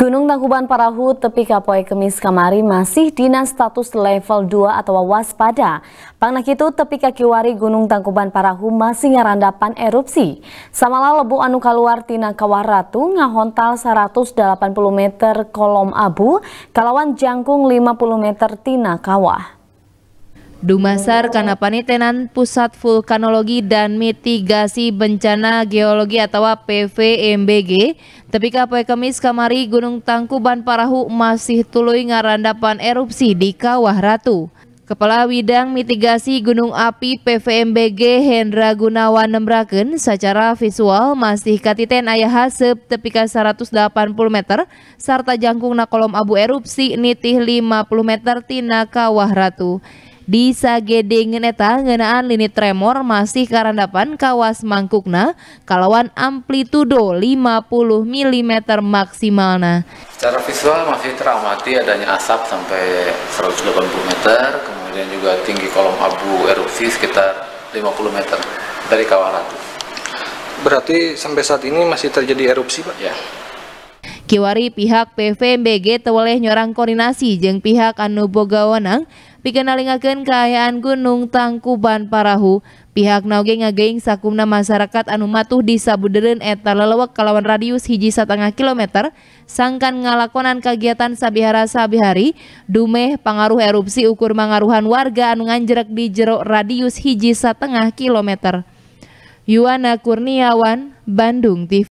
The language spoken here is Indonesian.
Gunung Tangkuban Parahu tepi Kapoe Kemis kamari masih dinas status level 2 atau waspada. Pangnak itu tepi kakiwari Gunung Tangkuban Parahu masih ngarandapan erupsi. Samalah lebu anu kaluar tina ratu ngahontal 180 meter kolom abu kalawan jangkung 50 meter tina kawah. Dumasar karena panitenan Pusat Vulkanologi dan Mitigasi Bencana Geologi atau PVMBG tapi kapai Kemis kamari Gunung Tangkuban Parahu masih tuluy ngarandapan erupsi di Kawah Ratu. Kepala Widang Mitigasi Gunung Api PVMBG Hendra Gunawan nembraken secara visual masih katiten ayah hasep tepika 180 meter serta jangkung kolom abu erupsi nitih 50 meter tina Kawah Ratu. Di Sageding neta ngenaan lini tremor masih karandapan kawas mangkukna kalawan amplitudo 50 mm maksimalna. Secara visual masih teramati adanya asap sampai 180 meter, kemudian juga tinggi kolom abu erupsi sekitar 50 meter dari kawah ratu. Berarti sampai saat ini masih terjadi erupsi, Pak? Ya. Kiwari pihak PVMBG teweleh nyorang koordinasi jeng pihak anu bogawanang pikenalingakeun kaayaan Gunung Tangkuban Parahu pihak nauge ngageing sakumna masyarakat anu matuh di Sabudereun eta lelewek kalawan radius hiji setengah kilometer sangkan ngalakonan kegiatan sabihara sabihari dumeh pengaruh erupsi ukur mangaruhan warga anu nganjerek di jero radius hiji setengah kilometer Yuana Kurniawan, Bandung TV